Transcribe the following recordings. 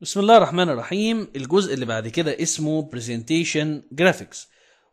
بسم الله الرحمن الرحيم الجزء اللي بعد كده اسمه Presentation Graphics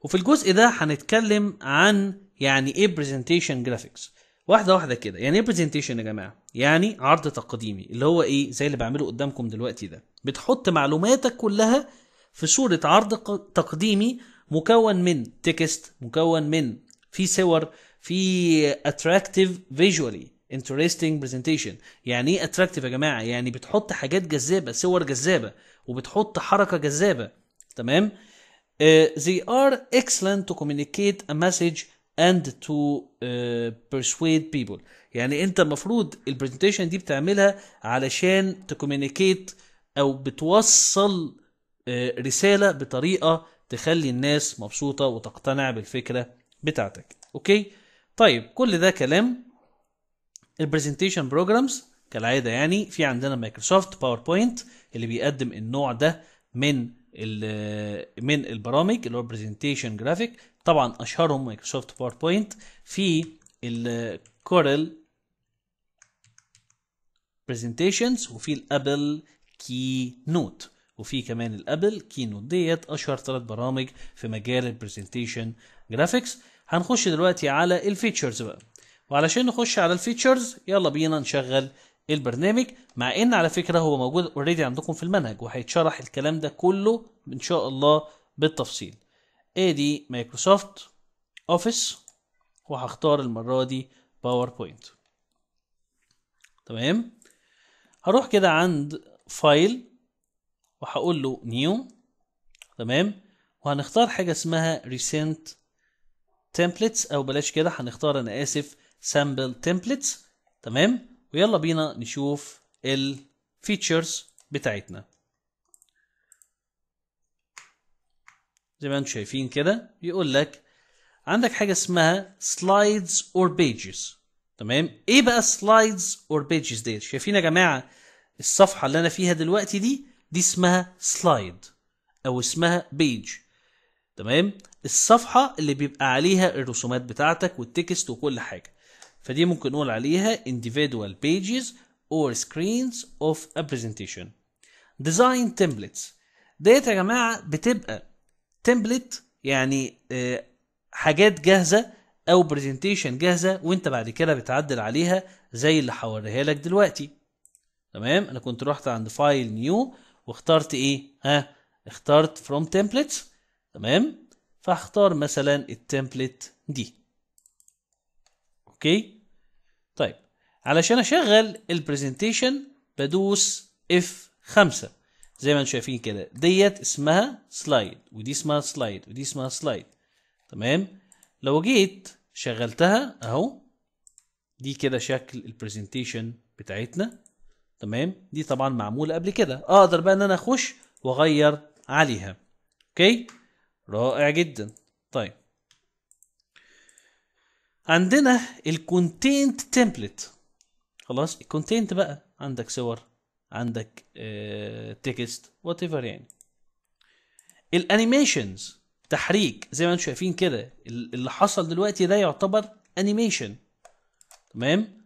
وفي الجزء ده هنتكلم عن يعني ايه Presentation Graphics واحدة واحدة كده يعني ايه Presentation يا جماعة يعني عرض تقديمي اللي هو ايه زي اللي بعمله قدامكم دلوقتي ده بتحط معلوماتك كلها في صورة عرض تقديمي مكون من تكست مكون من في صور في اتراكتيف فيجوالي انترستنج برزنتيشن يعني ايه اتراكتيف يا جماعه يعني بتحط حاجات جذابه صور جذابه وبتحط حركه جذابه تمام uh, they are excellent to communicate a message and to uh, persuade people يعني انت المفروض البرزنتيشن دي بتعملها علشان تكومينيكيت او بتوصل آه، رساله بطريقه تخلي الناس مبسوطه وتقتنع بالفكره بتاعتك اوكي طيب كل ده كلام البرزنتيشن بروجرامز كالعاده يعني في عندنا مايكروسوفت باوربوينت اللي بيقدم النوع ده من من البرامج اللي هو برزنتيشن جرافيك طبعا اشهرهم مايكروسوفت باوربوينت في الكورل برزنتيشنز وفي الابل كي نوت وفي كمان الابل كي نوت ديت اشهر ثلاث برامج في مجال البرزنتيشن جرافيكس هنخش دلوقتي على الفيتشرز بقى وعلشان نخش على الفيتشرز يلا بينا نشغل البرنامج مع ان على فكره هو موجود اوريدي عندكم في المنهج وهيتشرح الكلام ده كله ان شاء الله بالتفصيل ادي إيه مايكروسوفت اوفيس وهختار المره دي باوربوينت تمام هروح كده عند فايل وهقول له نيو تمام وهنختار حاجه اسمها ريسنت تمبلتس او بلاش كده هنختار انا اسف سامبل تمبلتس تمام ويلا بينا نشوف الفيتشرز بتاعتنا زي ما انتم شايفين كده بيقول لك عندك حاجه اسمها سلايدز اور بيجز تمام ايه بقى سلايدز اور بيجز ديت شايفين يا جماعه الصفحه اللي انا فيها دلوقتي دي دي اسمها سلايد او اسمها بيج تمام الصفحه اللي بيبقى عليها الرسومات بتاعتك والتكست وكل حاجه فدي ممكن نقول عليها individual pages or screens of a presentation design templates ديت يا جماعة بتبقى template يعني آه، حاجات جاهزة أو presentation جاهزة وأنت بعد كده بتعدل عليها زي اللي حوريها لك دلوقتي تمام أنا كنت رحت عند file new واخترت إيه ها اخترت from templates تمام فاختار مثلا التمبلت دي اوكي طيب علشان اشغل البرزنتيشن بدوس اف 5 زي ما انتم شايفين كده ديت اسمها سلايد ودي اسمها سلايد ودي اسمها سلايد تمام لو جيت شغلتها اهو دي كده شكل البرزنتيشن بتاعتنا تمام دي طبعا معموله قبل كده اقدر بقى ان انا اخش واغير عليها اوكي رائع جدا طيب عندنا الكونتينت تمبلت خلاص الكونتينت بقى عندك صور عندك اه تكست وات ايفر يعني الانيميشنز تحريك زي ما انتم شايفين كده اللي حصل دلوقتي ده يعتبر انيميشن تمام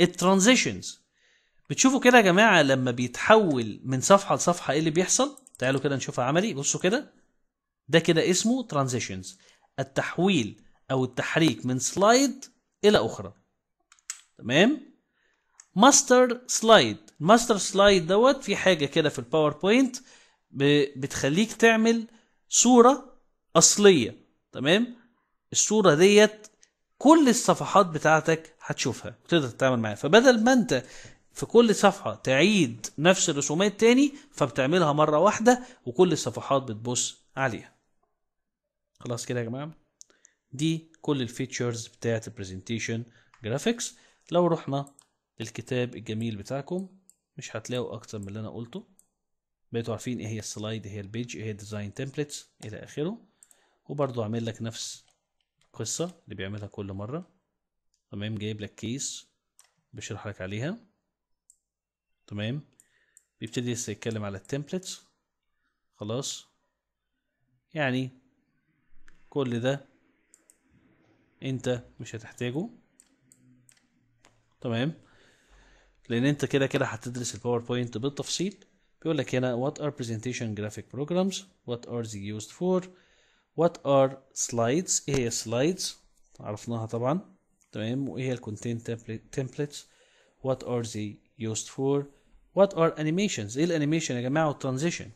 الترانزيشنز بتشوفوا كده يا جماعه لما بيتحول من صفحه لصفحه ايه اللي بيحصل تعالوا كده نشوفها عملي بصوا كده ده كده اسمه ترانزيشنز التحويل او التحريك من سلايد الى اخرى تمام ماستر سلايد الماستر سلايد دوت في حاجه كده في الباوربوينت بتخليك تعمل صوره اصليه تمام الصوره ديت كل الصفحات بتاعتك هتشوفها وتقدر تتعامل معاها فبدل ما انت في كل صفحة تعيد نفس الرسومات تاني فبتعملها مرة واحدة وكل الصفحات بتبص عليها خلاص كده يا جماعة دي كل الفيتشرز بتاعت البرزنتيشن جرافيكس لو رحنا للكتاب الجميل بتاعكم مش هتلاقوا اكتر من اللي انا قلته بقيتوا عارفين ايه هي السلايد ايه هي البيج ايه هي الديزاين تمبلتس الى اخره وبرضو عامل لك نفس القصه اللي بيعملها كل مره تمام جايب لك كيس بيشرح لك عليها تمام بيبتدي لسه يتكلم على التمبلتس خلاص يعني كل ده انت مش هتحتاجه تمام لان انت كده كده هتدرس الباوربوينت بالتفصيل بيقول لك هنا what are presentation graphic programs what are they used for what are slides ايه هي slides عرفناها طبعا تمام وايه هي الكونتنت templates what are they used for what are animations ايه الانيميشن يا جماعه والترانزيشن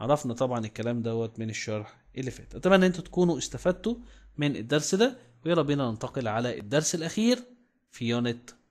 عرفنا طبعا الكلام دوت من الشرح اللي فات اتمنى ان انتوا تكونوا استفدتوا من الدرس ده ويلا بينا ننتقل على الدرس الأخير في يونت